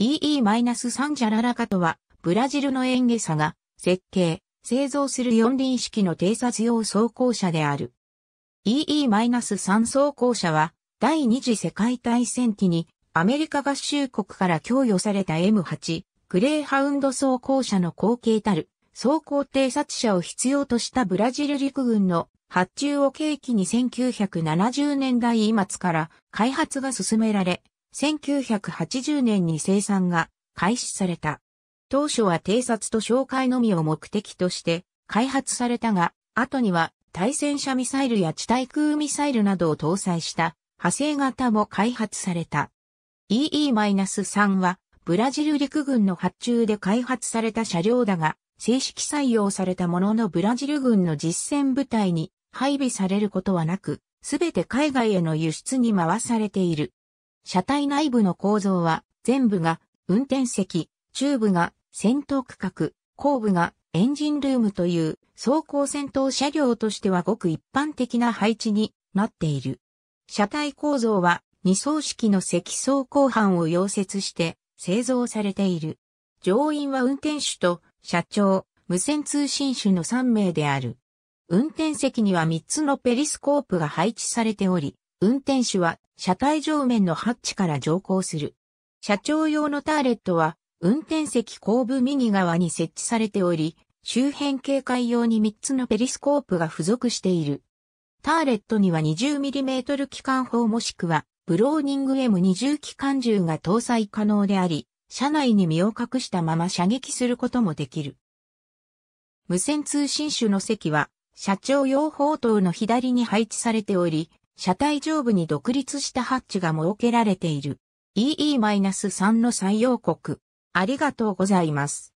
EE-3 ジャララカとは、ブラジルのエンゲサが、設計、製造する四輪式の偵察用装甲車である。EE-3 装甲車は、第二次世界大戦期に、アメリカ合衆国から供与された M8、グレーハウンド装甲車の後継たる、装甲偵察車を必要としたブラジル陸軍の発注を契機に1970年代末から開発が進められ、1980年に生産が開始された。当初は偵察と紹介のみを目的として開発されたが、後には対戦車ミサイルや地対空ミサイルなどを搭載した派生型も開発された。EE-3 はブラジル陸軍の発注で開発された車両だが、正式採用されたもののブラジル軍の実戦部隊に配備されることはなく、すべて海外への輸出に回されている。車体内部の構造は、全部が運転席、中部が戦闘区画、後部がエンジンルームという走行戦闘車両としてはごく一般的な配置になっている。車体構造は2層式の積層鋼板を溶接して製造されている。乗員は運転手と社長、無線通信手の3名である。運転席には3つのペリスコープが配置されており、運転手は車体上面のハッチから乗降する。車長用のターレットは、運転席後部右側に設置されており、周辺警戒用に3つのペリスコープが付属している。ターレットには 20mm 機関砲もしくは、ブローニング M20 機関銃が搭載可能であり、車内に身を隠したまま射撃することもできる。無線通信手の席は、車長用砲塔の左に配置されており、車体上部に独立したハッチが設けられている。EE-3 の採用国。ありがとうございます。